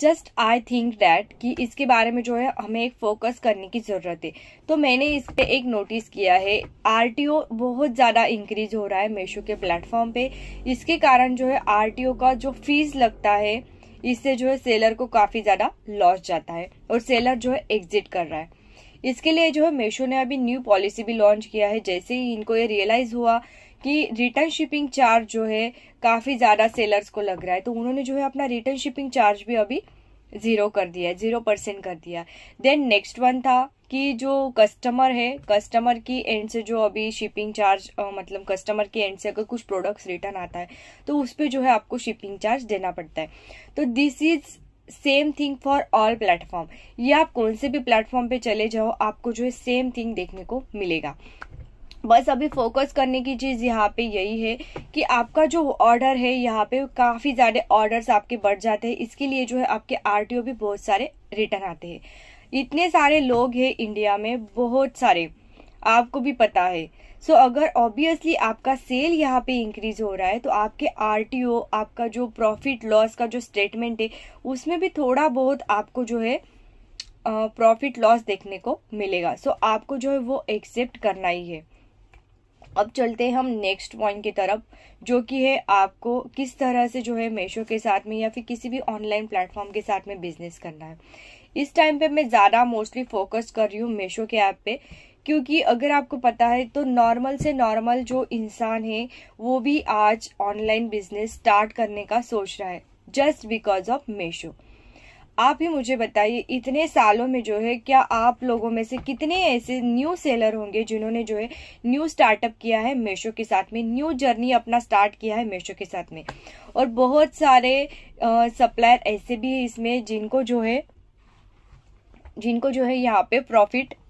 just I think that कि इसके बारे में जो है हमें एक फोकस करने की ज़रूरत है तो मैंने इस पर एक नोटिस किया है आरटीओ बहुत ज़्यादा इंक्रीज हो रहा है मीशो के प्लेटफॉर्म पे इसके कारण जो है आरटीओ का जो फीस लगता है इससे जो है सेलर को काफ़ी ज़्यादा लॉस जाता है और सेलर जो है एग्जिट कर रहा है इसके लिए जो है मीशो ने अभी न्यू पॉलिसी भी लॉन्च किया है जैसे ही इनको ये रियलाइज हुआ कि रिटर्न शिपिंग चार्ज जो है काफी ज्यादा सेलर्स को लग रहा है तो उन्होंने जो है अपना रिटर्न शिपिंग चार्ज भी अभी जीरो कर दिया है जीरो परसेंट कर दिया देन नेक्स्ट वन था कि जो कस्टमर है कस्टमर की एंड से जो अभी शिपिंग चार्ज मतलब कस्टमर की एंड से अगर कुछ प्रोडक्ट्स रिटर्न आता है तो उस पर जो है आपको शिपिंग चार्ज देना पड़ता है तो this is same thing for all platform ये आप कौन से भी प्लेटफॉर्म पे चले जाओ आपको जो है सेम थिंग देखने को मिलेगा बस अभी फोकस करने की चीज़ यहाँ पे यही है कि आपका जो ऑर्डर है यहाँ पे काफ़ी ज़्यादा ऑर्डर्स आपके बढ़ जाते हैं इसके लिए जो है आपके आरटीओ भी बहुत सारे रिटर्न आते हैं इतने सारे लोग हैं इंडिया में बहुत सारे आपको भी पता है सो so, अगर ऑब्वियसली आपका सेल यहाँ पे इंक्रीज हो रहा है तो आपके आर आपका जो प्रॉफिट लॉस का जो स्टेटमेंट है उसमें भी थोड़ा बहुत आपको जो है प्रॉफिट लॉस देखने को मिलेगा सो so, आपको जो है वो एक्सेप्ट करना ही है अब चलते हैं हम नेक्स्ट पॉइंट की तरफ जो कि है आपको किस तरह से जो है मेशो के साथ में या फिर किसी भी ऑनलाइन प्लेटफॉर्म के साथ में बिजनेस करना है इस टाइम पे मैं ज़्यादा मोस्टली फोकस कर रही हूँ मेशो के ऐप पे क्योंकि अगर आपको पता है तो नॉर्मल से नॉर्मल जो इंसान है वो भी आज ऑनलाइन बिजनेस स्टार्ट करने का सोच रहा है जस्ट बिकॉज ऑफ मेशो आप ही मुझे बताइए इतने सालों में जो है क्या आप लोगों में से कितने ऐसे न्यू सेलर होंगे जिन्होंने जो है न्यू स्टार्टअप किया है मेशो के साथ में न्यू जर्नी अपना स्टार्ट किया है मेशो के साथ में और बहुत सारे सप्लायर ऐसे भी है इसमें जिनको जो है जिनको जो है यहाँ पे प्रॉफिट